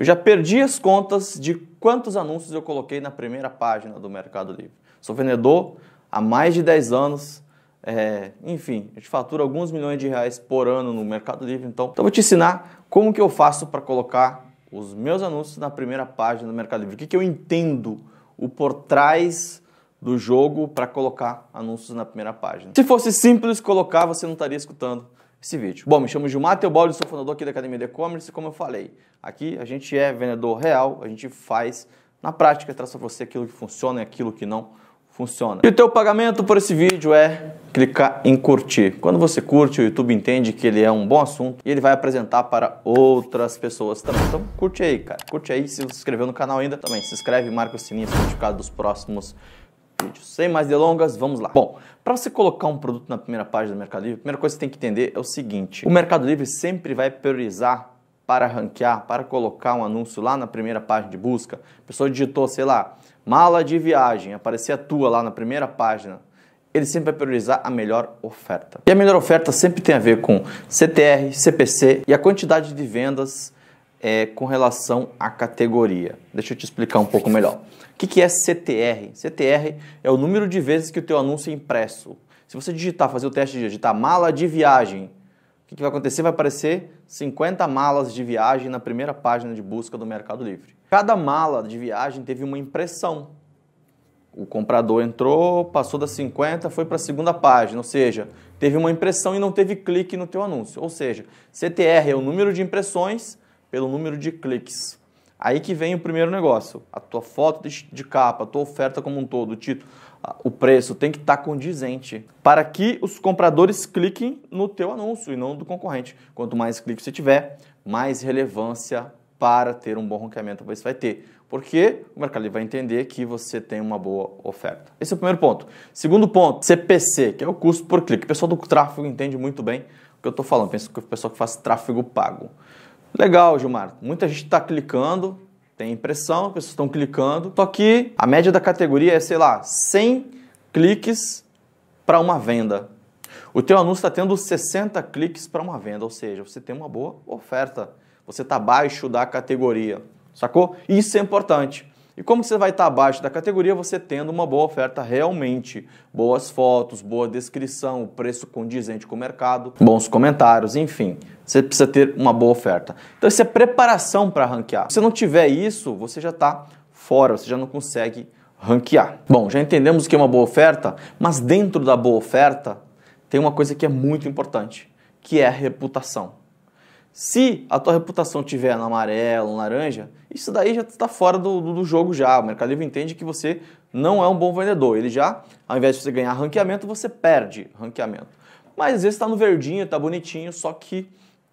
Eu já perdi as contas de quantos anúncios eu coloquei na primeira página do Mercado Livre. Sou vendedor há mais de 10 anos, é, enfim, a gente fatura alguns milhões de reais por ano no Mercado Livre, então, então eu vou te ensinar como que eu faço para colocar os meus anúncios na primeira página do Mercado Livre. O que, que eu entendo o por trás do jogo para colocar anúncios na primeira página. Se fosse simples colocar, você não estaria escutando esse vídeo. Bom, me chamo Gilmar Teobaldi, sou fundador aqui da Academia de E-Commerce como eu falei, aqui a gente é vendedor real, a gente faz na prática, traz para você aquilo que funciona e aquilo que não funciona. E o teu pagamento por esse vídeo é clicar em curtir. Quando você curte, o YouTube entende que ele é um bom assunto e ele vai apresentar para outras pessoas também. Então curte aí, cara. Curte aí, se inscreveu no canal ainda também, se inscreve, marca o sininho, é notificado dos próximos vídeos vídeo. Sem mais delongas, vamos lá. Bom, para você colocar um produto na primeira página do Mercado Livre, a primeira coisa que você tem que entender é o seguinte: o Mercado Livre sempre vai priorizar para ranquear, para colocar um anúncio lá na primeira página de busca. A pessoa digitou, sei lá, mala de viagem, aparecer a tua lá na primeira página. Ele sempre vai priorizar a melhor oferta. E a melhor oferta sempre tem a ver com CTR, CPC e a quantidade de vendas é, com relação à categoria. Deixa eu te explicar um pouco melhor. O que, que é CTR? CTR é o número de vezes que o teu anúncio é impresso. Se você digitar, fazer o teste de digitar mala de viagem, o que vai acontecer? Vai aparecer 50 malas de viagem na primeira página de busca do Mercado Livre. Cada mala de viagem teve uma impressão. O comprador entrou, passou das 50, foi para a segunda página, ou seja, teve uma impressão e não teve clique no teu anúncio. Ou seja, CTR é o número de impressões pelo número de cliques. Aí que vem o primeiro negócio, a tua foto de capa, a tua oferta como um todo, o título, o preço tem que estar tá condizente para que os compradores cliquem no teu anúncio e não do concorrente. Quanto mais cliques você tiver, mais relevância para ter um bom ranqueamento você vai ter, porque o mercado vai entender que você tem uma boa oferta. Esse é o primeiro ponto. Segundo ponto, CPC, que é o custo por clique. O pessoal do tráfego entende muito bem o que eu estou falando, pensa que o pessoal que faz tráfego pago. Legal, Gilmar. Muita gente está clicando, tem impressão, pessoas estão clicando. Só que a média da categoria é, sei lá, 100 cliques para uma venda. O teu anúncio está tendo 60 cliques para uma venda, ou seja, você tem uma boa oferta. Você está abaixo da categoria, sacou? Isso é importante. E como você vai estar abaixo da categoria? Você tendo uma boa oferta realmente, boas fotos, boa descrição, preço condizente com o mercado, bons comentários, enfim. Você precisa ter uma boa oferta. Então isso é preparação para ranquear. Se não tiver isso, você já está fora, você já não consegue ranquear. Bom, já entendemos o que é uma boa oferta, mas dentro da boa oferta tem uma coisa que é muito importante, que é a reputação. Se a tua reputação tiver no amarelo, no laranja, isso daí já está fora do, do, do, jogo já. O Mercado Livre entende que você não é um bom vendedor. Ele já, ao invés de você ganhar ranqueamento, você perde ranqueamento. Mas às vezes está no verdinho, está bonitinho, só que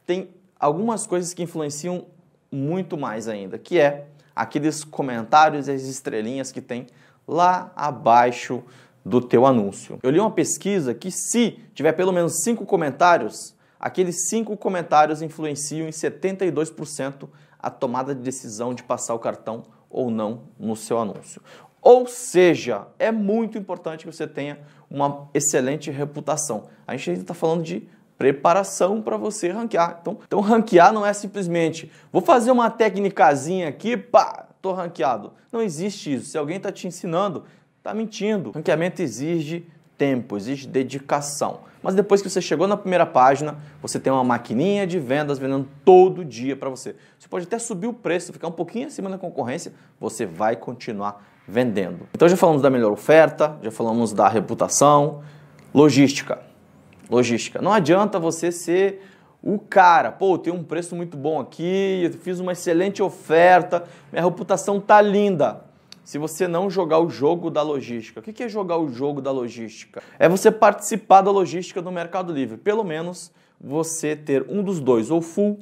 tem algumas coisas que influenciam muito mais ainda, que é aqueles comentários e as estrelinhas que tem lá abaixo do teu anúncio. Eu li uma pesquisa que se tiver pelo menos cinco comentários, aqueles cinco comentários influenciam em 72% a tomada de decisão de passar o cartão ou não no seu anúncio. Ou seja, é muito importante que você tenha uma excelente reputação. A gente ainda está falando de preparação para você ranquear. Então, então, ranquear não é simplesmente vou fazer uma técnicazinha aqui, pá, tô ranqueado. Não existe isso. Se alguém está te ensinando, está mentindo. Ranqueamento exige tempo, exige dedicação. Mas depois que você chegou na primeira página, você tem uma maquininha de vendas vendendo todo dia para você. Você pode até subir o preço, ficar um pouquinho acima da concorrência, você vai continuar vendendo. Então já falamos da melhor oferta, já falamos da reputação, logística. Logística. Não adianta você ser o cara, pô, tem um preço muito bom aqui, eu fiz uma excelente oferta, minha reputação tá linda se você não jogar o jogo da logística. O que é jogar o jogo da logística? É você participar da logística do Mercado Livre. Pelo menos você ter um dos dois, ou full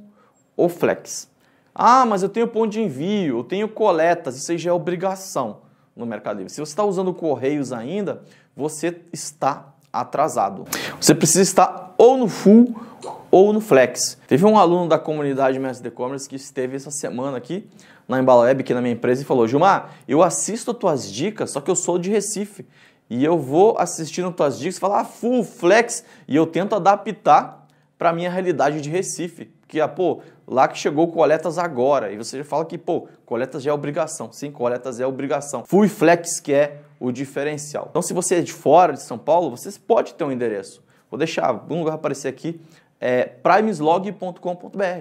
ou flex. Ah, mas eu tenho ponto de envio, eu tenho coletas, isso aí já é obrigação no Mercado Livre. Se você está usando Correios ainda, você está atrasado. Você precisa estar ou no full ou no flex. Teve um aluno da comunidade Mestre de E-Commerce que esteve essa semana aqui na Embalab, aqui na minha empresa, e falou: Gilmar, eu assisto tuas dicas, só que eu sou de Recife. E eu vou assistindo tuas dicas, falar ah, full flex, e eu tento adaptar para minha realidade de Recife. Que, ah, pô, lá que chegou coletas agora. E você já fala que, pô, coletas já é obrigação. Sim, coletas é obrigação. Full flex que é o diferencial. Então, se você é de fora de São Paulo, você pode ter um endereço. Vou deixar, algum lugar aparecer aqui, é primeslog.com.br.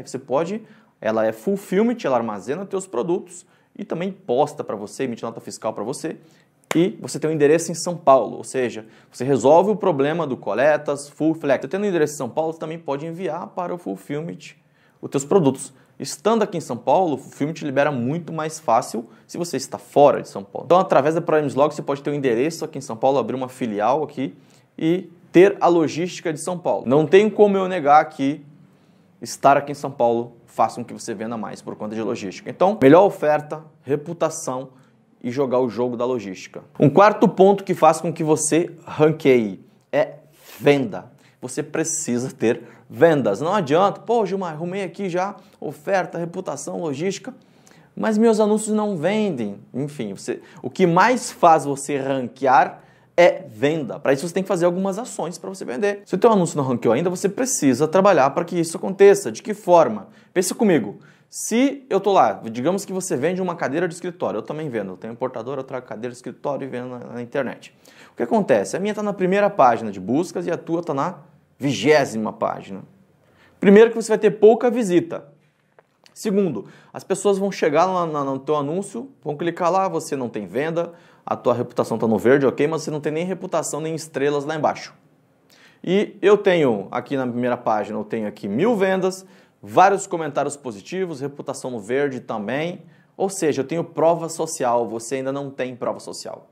Você pode ela é fulfillment, ela armazena teus produtos e também posta para você, emite nota fiscal para você. E você tem um endereço em São Paulo, ou seja, você resolve o problema do coletas, full flex. tendo um endereço em São Paulo, você também pode enviar para o fulfillment os teus produtos. Estando aqui em São Paulo, o fulfillment libera muito mais fácil se você está fora de São Paulo. Então, através da Primes Log, você pode ter um endereço aqui em São Paulo, abrir uma filial aqui e ter a logística de São Paulo. Não tem como eu negar que estar aqui em São Paulo faça com que você venda mais por conta de logística. Então, melhor oferta, reputação e jogar o jogo da logística. Um quarto ponto que faz com que você ranqueie é venda. Você precisa ter vendas. Não adianta, pô, Gilmar, arrumei aqui já oferta, reputação, logística, mas meus anúncios não vendem. Enfim, você, o que mais faz você ranquear é venda. Para isso você tem que fazer algumas ações para você vender. Se o teu anúncio não ranqueou ainda, você precisa trabalhar para que isso aconteça. De que forma? Pensa comigo. Se eu tô lá, digamos que você vende uma cadeira de escritório, eu também vendo, eu tenho importadora, eu trago cadeira de escritório e vendo na, na internet. O que acontece? A minha está na primeira página de buscas e a tua está na vigésima página. Primeiro que você vai ter pouca visita. Segundo, as pessoas vão chegar lá no teu anúncio, vão clicar lá, você não tem venda, a tua reputação está no verde, ok, mas você não tem nem reputação nem estrelas lá embaixo. E eu tenho aqui na primeira página, eu tenho aqui mil vendas, vários comentários positivos, reputação no verde também. Ou seja, eu tenho prova social, você ainda não tem prova social.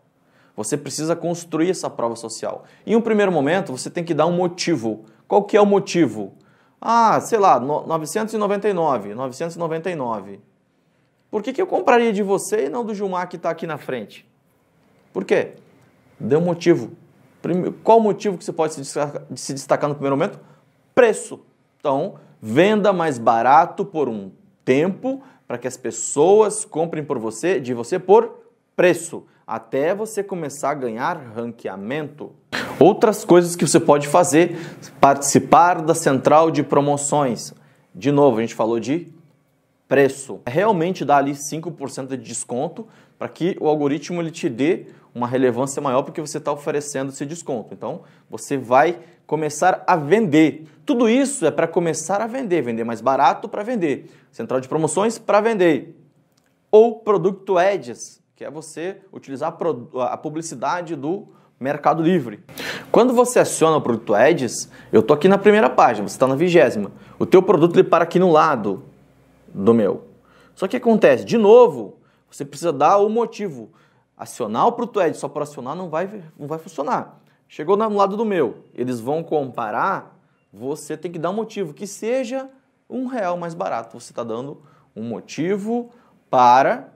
Você precisa construir essa prova social. Em um primeiro momento, você tem que dar um motivo. Qual que é o motivo? Ah, sei lá, 999, 999. Por que, que eu compraria de você e não do Gilmar que está aqui na frente? Por quê? Deu um motivo. Qual o motivo que você pode se destacar, no primeiro momento? Preço. Então, venda mais barato por um tempo para que as pessoas comprem por você, de você por preço, até você começar a ganhar ranqueamento. Outras coisas que você pode fazer: participar da central de promoções. De novo, a gente falou de preço. Realmente dá ali 5% de desconto para que o algoritmo ele te dê uma relevância maior porque você está oferecendo esse desconto. Então, você vai começar a vender. Tudo isso é para começar a vender, vender mais barato para vender, central de promoções para vender, ou produto ads, que é você utilizar a publicidade do Mercado Livre. Quando você aciona o produto ads, eu estou aqui na primeira página, você está na vigésima. O teu produto ele para aqui no lado do meu. Só que acontece, de novo, você precisa dar o motivo. Acionar o ProTued só para acionar não vai, não vai funcionar. Chegou no lado do meu, eles vão comparar, você tem que dar um motivo, que seja um real mais barato. Você está dando um motivo para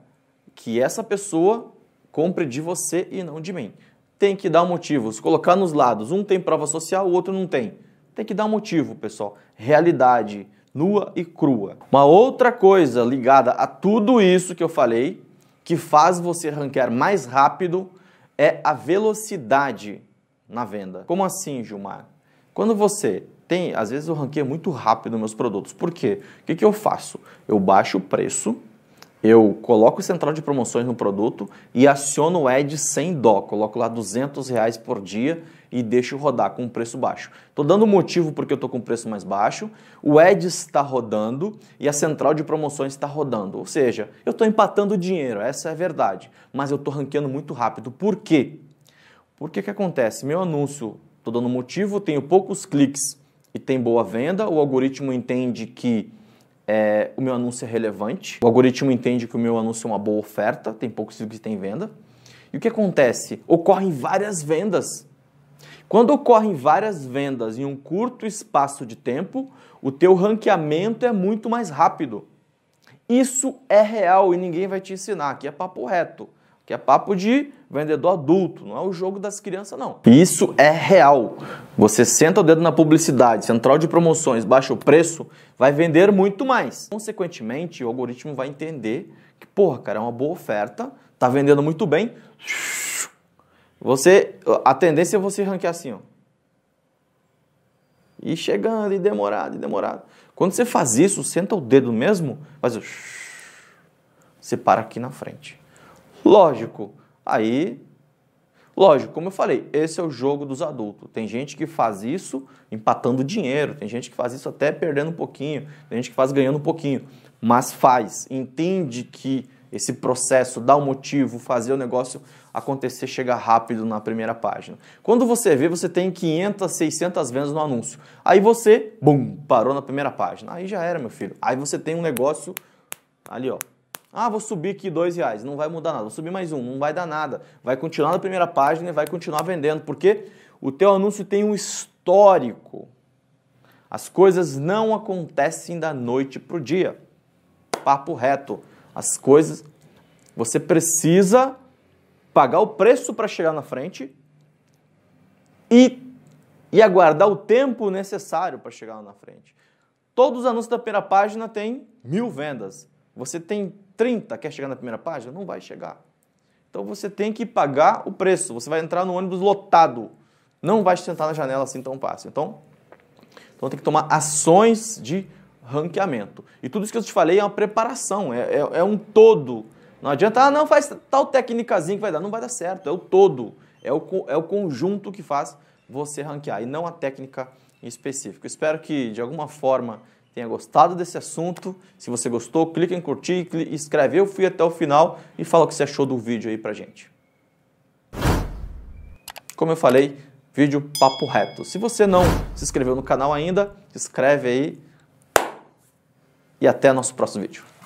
que essa pessoa compre de você e não de mim. Tem que dar um motivo. Se colocar nos lados, um tem prova social, o outro não tem. Tem que dar um motivo, pessoal. Realidade nua e crua. Uma outra coisa ligada a tudo isso que eu falei que faz você ranquear mais rápido é a velocidade na venda. Como assim, Gilmar? Quando você tem, às vezes eu ranqueio muito rápido meus produtos. Por quê? O que, que eu faço? Eu baixo o preço eu coloco o central de promoções no produto e aciono o ad sem dó, coloco lá 200 reais por dia e deixo rodar com um preço baixo. Estou dando motivo porque eu estou com um preço mais baixo, o ad está rodando e a central de promoções está rodando, ou seja, eu estou empatando dinheiro, essa é a verdade, mas eu estou ranqueando muito rápido. Por quê? Porque que acontece? Meu anúncio, estou dando motivo, tenho poucos cliques e tem boa venda, o algoritmo entende que é, o meu anúncio é relevante, o algoritmo entende que o meu anúncio é uma boa oferta, tem poucos que têm venda. E o que acontece? Ocorrem várias vendas. Quando ocorrem várias vendas em um curto espaço de tempo, o teu ranqueamento é muito mais rápido. Isso é real e ninguém vai te ensinar, aqui é papo reto que é papo de vendedor adulto, não é o jogo das crianças, não. Isso é real. Você senta o dedo na publicidade, central de promoções, baixa o preço, vai vender muito mais. Consequentemente, o algoritmo vai entender que, porra, cara, é uma boa oferta, tá vendendo muito bem. Você, a tendência é você ranquear assim, ó. E chegando, e demorado, e demorado. Quando você faz isso, senta o dedo mesmo, faz o... Você para aqui na frente. Lógico, aí. Lógico, como eu falei, esse é o jogo dos adultos. Tem gente que faz isso empatando dinheiro, tem gente que faz isso até perdendo um pouquinho, tem gente que faz ganhando um pouquinho, mas faz, entende que esse processo, dá o um motivo, fazer o negócio acontecer, chegar rápido na primeira página. Quando você vê, você tem 500, 600 vendas no anúncio. Aí você, bum, parou na primeira página. Aí já era, meu filho. Aí você tem um negócio ali, ó, ah, vou subir aqui dois reais, não vai mudar nada. Vou subir mais um, não vai dar nada. Vai continuar na primeira página e vai continuar vendendo, porque o teu anúncio tem um histórico. As coisas não acontecem da noite para o dia. Papo reto. As coisas. Você precisa pagar o preço para chegar na frente e, e aguardar o tempo necessário para chegar lá na frente. Todos os anúncios da primeira página têm mil vendas. Você tem 30, quer chegar na primeira página? Não vai chegar. Então você tem que pagar o preço. Você vai entrar no ônibus lotado. Não vai sentar na janela assim tão fácil. Então, então tem que tomar ações de ranqueamento. E tudo isso que eu te falei é uma preparação, é, é, é um todo. Não adianta, ah, não, faz tal técnicazinha que vai dar. Não vai dar certo, é o todo. É o, é o conjunto que faz você ranquear e não a técnica em específico. Espero que, de alguma forma, tenha gostado desse assunto. Se você gostou, clique em curtir, escreve eu fui até o final e fala o que você achou do vídeo aí pra gente. Como eu falei, vídeo papo reto. Se você não se inscreveu no canal ainda, se inscreve aí e até nosso próximo vídeo.